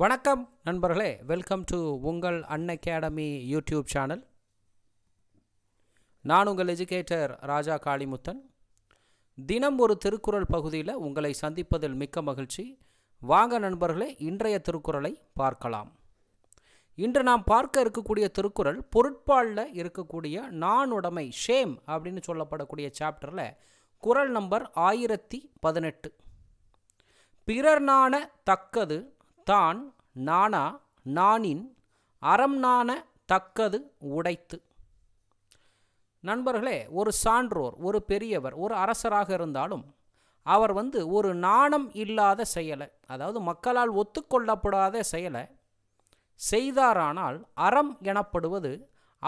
வணக்கம் நண்பர்களே welcome to உங்கள் அன் அகாடமி யூடியூப் சேனல் நான் உங்கள் எஜுகேட்டர் ராஜா காளிமுத்தன் தினம் ஒரு திருக்குறள் பகுதியில் உங்களை சந்திப்பதில் மிக்க மகிழ்ச்சி வாங்க நண்பர்களே இன்றைய திருக்குறளை பார்க்கலாம் இன்று நாம் பார்க்க இருக்கக்கூடிய திருக்குறள் பொருட்பாலில் இருக்கக்கூடிய நானுடைமை ஷேம் அப்படின்னு சொல்லப்படக்கூடிய சாப்டரில் குரல் நம்பர் ஆயிரத்தி பதினெட்டு பிறர்னான தக்கது தான் நானா நானின் அறம் நாண தக்கது உடைத்து நண்பர்களே ஒரு சான்றோர் ஒரு பெரியவர் ஒரு அரசராக இருந்தாலும் அவர் வந்து ஒரு நாணம் இல்லாத செயலை அதாவது மக்களால் ஒத்துக்கொள்ளப்படாத செயலை செய்தாரானால் அறம் எனப்படுவது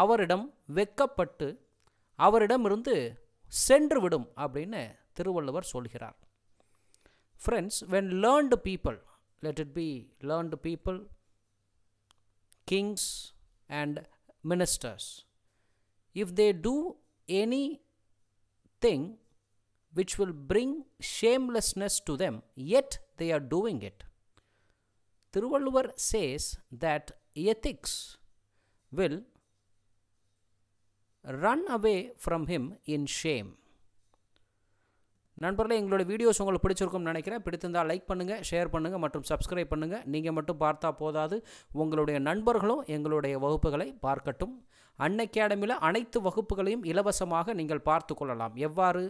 அவரிடம் வெக்கப்பட்டு அவரிடமிருந்து சென்று விடும் அப்படின்னு திருவள்ளுவர் சொல்கிறார் friends when learned people let it be learned people, kings, and ministers. If they do any thing which will bring shamelessness to them, yet they are doing it. Thiruvalluvar says that ethics will run away from him in shame. நண்பர்களே எங்களோட videos உங்களுக்கு பிடிச்சிருக்கும்னு நினைக்கிறேன் பிடித்திருந்தால் like பண்ணுங்கள் share பண்ணுங்கள் மற்றும் subscribe பண்ணுங்கள் நீங்கள் மட்டும் பார்த்தா போதாது உங்களுடைய நண்பர்களும் எங்களுடைய வகுப்புகளை பார்க்கட்டும் அகாடமியில் அனைத்து வகுப்புகளையும் இலவசமாக நீங்கள் பார்த்து கொள்ளலாம் எவ்வாறு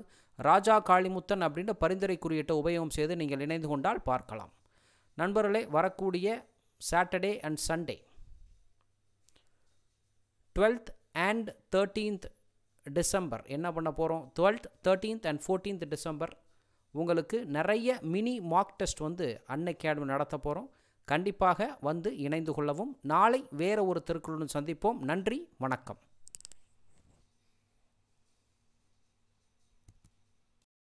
ராஜா காளிமுத்தன் அப்படின்ற பரிந்துரை குறியீட்டை உபயோகம் செய்து நீங்கள் இணைந்து கொண்டால் பார்க்கலாம் நண்பர்களே வரக்கூடிய Saturday and Sunday twelfth and thirteenth December என்ன பண்ண போகிறோம் twelfth thirteenth and fourteenth December உங்களுக்கு நிறைய மினி மார்க் டெஸ்ட் வந்து அகாடமி நடத்த போகிறோம் கண்டிப்பாக வந்து இணைந்து கொள்ளவும் நாளை வேறு ஒரு திருக்குறளுடன் சந்திப்போம் நன்றி வணக்கம்